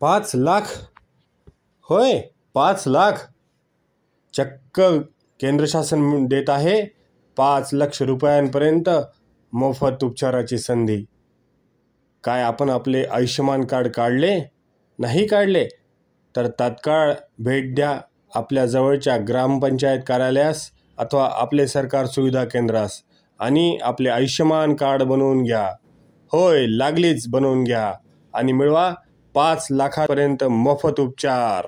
पाच लाख होय पाच लाख चक्क केंद्र शासन देत आहे पाच लक्ष रुपयांपर्यंत मोफत उपचाराची संधी काय आपण आपले आयुष्यमान कार्ड काढले नाही काढले तर तात्काळ भेट द्या आपल्या जवळच्या ग्रामपंचायत कार्यालयास अथवा आपले सरकार सुविधा केंद्रास आणि आपले आयुष्यमान कार्ड बनवून घ्या होय लागलीच बनवून घ्या आणि मिळवा पाच लाखांपर्यंत मोफत उपचार